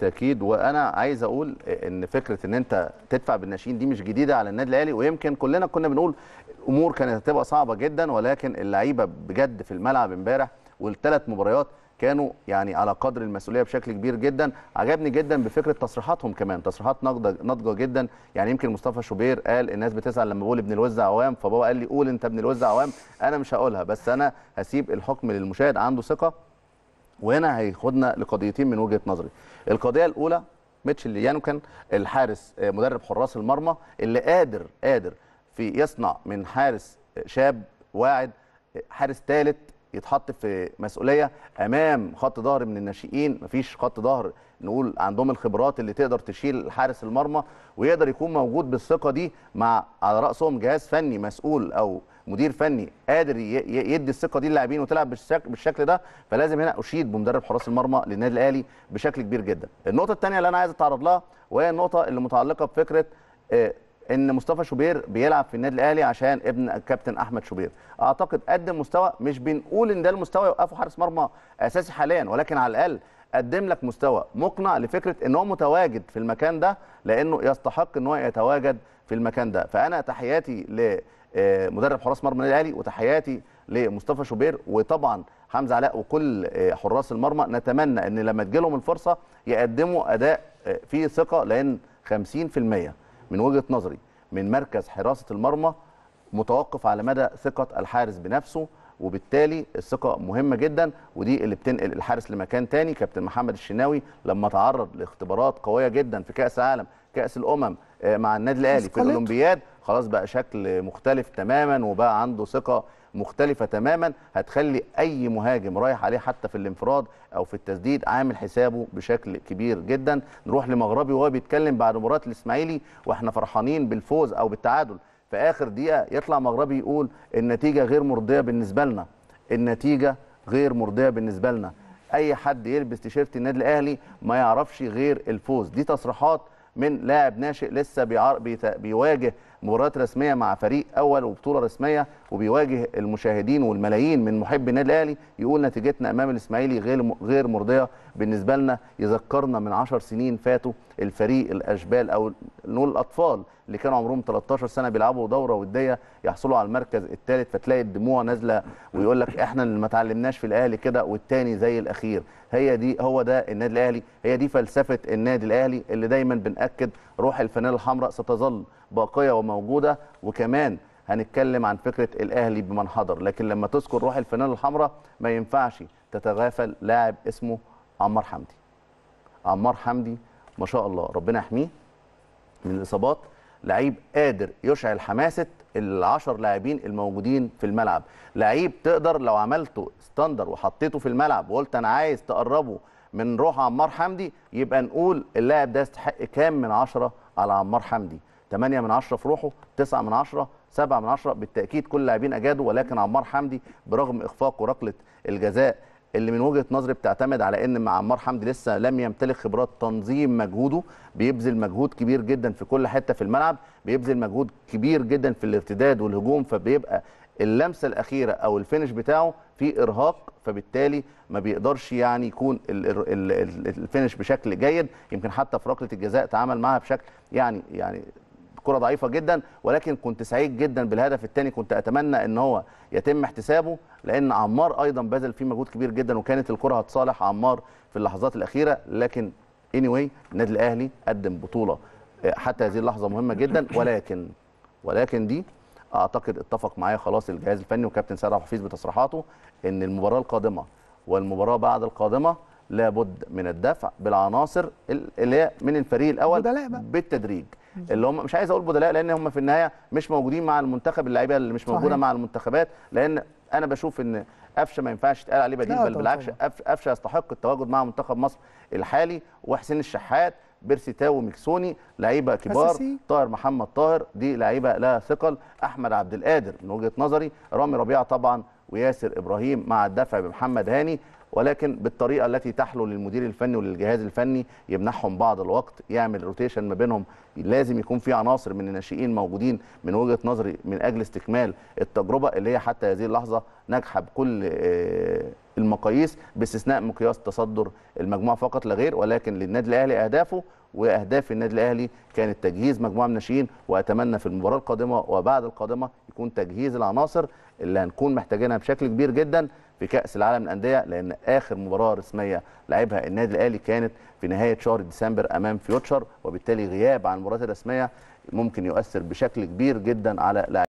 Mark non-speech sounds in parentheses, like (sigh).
بالتاكيد وانا عايز اقول ان فكره ان انت تدفع بالناشئين دي مش جديده على النادي الاهلي ويمكن كلنا كنا بنقول أمور كانت هتبقى صعبه جدا ولكن اللعيبه بجد في الملعب امبارح والثلاث مباريات كانوا يعني على قدر المسؤوليه بشكل كبير جدا عجبني جدا بفكره تصريحاتهم كمان تصريحات ناضجه ناضجه جدا يعني يمكن مصطفى شوبير قال الناس بتسأل لما بقول ابن الوزع عوام فبابا قال لي قول انت ابن الوزع عوام انا مش هقولها بس انا هسيب الحكم للمشاهد عنده ثقه وهنا هياخدنا لقضيتين من وجهه نظري القضيه الاولى ميتشل يانو كان الحارس آه، مدرب حراس المرمى اللي قادر قادر في يصنع من حارس آه، شاب واعد آه، حارس ثالث يتحط في مسؤوليه امام خط ظهر من الناشئين مفيش خط ظهر نقول عندهم الخبرات اللي تقدر تشيل حارس المرمى ويقدر يكون موجود بالثقه دي مع على راسهم جهاز فني مسؤول او مدير فني قادر يدي الثقه دي للاعبين وتلعب بالشكل, ده فلازم هنا اشيد بمدرب حراس المرمى للنادي الاهلي بشكل كبير جدا. النقطه الثانيه اللي انا عايز اتعرض لها وهي النقطه اللي متعلقه بفكره آه، ان مصطفى شوبير بيلعب في النادي الاهلي عشان ابن الكابتن احمد شوبير اعتقد قدم مستوى مش بنقول ان ده المستوى يوقفه حارس مرمى اساسي حاليا ولكن على الاقل قدم لك مستوى مقنع لفكره ان هو متواجد في المكان ده لانه يستحق ان هو يتواجد في المكان ده فانا تحياتي لمدرب آه، حراس مرمى النادي الاهلي وتحياتي لمصطفى شوبير وطبعا حمزه علاء وكل آه، حراس المرمى نتمنى ان لما تجيلهم الفرصه يقدموا اداء آه، فيه ثقه لان 50% من وجهه نظري من مركز حراسه المرمى متوقف على مدى ثقه الحارس بنفسه وبالتالي الثقه مهمه جدا ودي اللي بتنقل الحارس لمكان تاني كابتن محمد الشناوي لما تعرض لاختبارات قويه جدا في كاس العالم كاس الامم آه، مع النادي الاهلي في الاولمبياد خلاص بقى شكل مختلف تماما وبقى عنده ثقه مختلفه تماما هتخلي اي مهاجم رايح عليه حتى في الانفراد او في التسديد عامل حسابه بشكل كبير جدا نروح لمغربي وهو بيتكلم بعد مباراه الاسماعيلي واحنا فرحانين بالفوز او بالتعادل في اخر دقيقه يطلع مغربي يقول النتيجه غير مرضيه بالنسبه لنا النتيجه غير مرضيه بالنسبه لنا اي حد يلبس تيشيرت النادي الاهلي ما يعرفش غير الفوز دي تصريحات من لاعب ناشئ لسه بيواجه مباريات رسميه مع فريق اول وبطوله رسميه وبيواجه المشاهدين والملايين من محبي النادي الاهلي يقول نتيجتنا امام الاسماعيلي غير غير مرضيه بالنسبه لنا يذكرنا من 10 سنين فاتوا الفريق الاشبال او نقول الاطفال اللي كانوا عمرهم 13 سنه بيلعبوا دوره وديه يحصلوا على المركز الثالث فتلاقي الدموع نازله ويقول لك احنا اللي ما اتعلمناش في الاهلي كده والتاني زي الاخير هي دي هو ده النادي الاهلي هي دي فلسفه النادي الاهلي اللي دايما بناكد روح الفانيلا الحمراء ستظل باقيه وموجوده وكمان هنتكلم عن فكره الاهلي بمن حضر لكن لما تذكر روح الفانيلا الحمراء ما ينفعش تتغافل لاعب اسمه عمار حمدي عمار حمدي ما شاء الله ربنا يحميه من الاصابات لعيب قادر يشعل حماسه العشر لاعبين الموجودين في الملعب لعيب تقدر لو عملته ستاندر وحطيته في الملعب وقلت انا عايز تقربه من روح عمار حمدي يبقى نقول اللاعب ده يستحق كام من عشرة على عمار حمدي 8 من عشرة في روحه 9 من عشرة 7 من عشرة بالتاكيد كل اللاعبين اجادوا ولكن عمار حمدي برغم إخفاق وركلة الجزاء اللي من وجهه نظري بتعتمد على ان عمار حمدي لسه لم يمتلك خبرات تنظيم مجهوده بيبذل مجهود كبير جدا في كل حته في الملعب بيبذل مجهود كبير جدا في الارتداد والهجوم فبيبقى اللمسه الاخيره او الفينش بتاعه في ارهاق فبالتالي ما بيقدرش يعني يكون الفينش بشكل جيد يمكن حتى في ركله الجزاء تعامل معها بشكل يعني يعني كره ضعيفه جدا ولكن كنت سعيد جدا بالهدف الثاني كنت اتمنى ان هو يتم احتسابه لان عمار ايضا بذل فيه مجهود كبير جدا وكانت الكره هتصالح عمار في اللحظات الاخيره لكن اني anyway, النادي الاهلي قدم بطوله آه، حتى هذه اللحظه مهمه جدا (laughs) ولكن ولكن دي اعتقد اتفق معايا خلاص الجهاز الفني وكابتن سعد عبد الحفيظ بتصريحاته ان المباراه القادمه والمباراه بعد القادمه لابد من الدفع بالعناصر اللي هي من الفريق الاول بالتدريج اللي هم مش عايز اقول بدلاء لان هم في النهايه مش موجودين مع المنتخب اللعيبه اللي مش موجوده صحيح. مع المنتخبات لان انا بشوف ان قفشه ما ينفعش يتقال عليه بديل بل بالعكس قفشه يستحق التواجد مع منتخب مصر الحالي وحسين الشحات بيرسي تاو ميكسوني لعيبه كبار أساسي. طاهر محمد طاهر دي لعيبه لها ثقل احمد عبد القادر من وجهه نظري رامي ربيعه طبعا وياسر ابراهيم مع الدفع بمحمد هاني ولكن بالطريقه التي تحلو للمدير الفني وللجهاز الفني يمنحهم بعض الوقت يعمل روتيشن ما بينهم لازم يكون في عناصر من الناشئين موجودين من وجهه نظري من اجل استكمال التجربه اللي هي حتى هذه اللحظه ناجحه بكل آه، المقاييس باستثناء مقياس تصدر المجموعه فقط لا غير ولكن للنادي الاهلي اهدافه واهداف النادي الاهلي كانت تجهيز مجموعه من الناشئين واتمنى في المباراه القادمه وبعد القادمه يكون تجهيز العناصر اللي هنكون محتاجينها بشكل كبير جدا في كاس العالم للانديه لان اخر مباراه رسميه لعبها النادي الاهلي كانت في نهايه شهر ديسمبر امام فيوتشر وبالتالي غياب عن المباريات الرسميه ممكن يؤثر بشكل كبير جدا على لاعب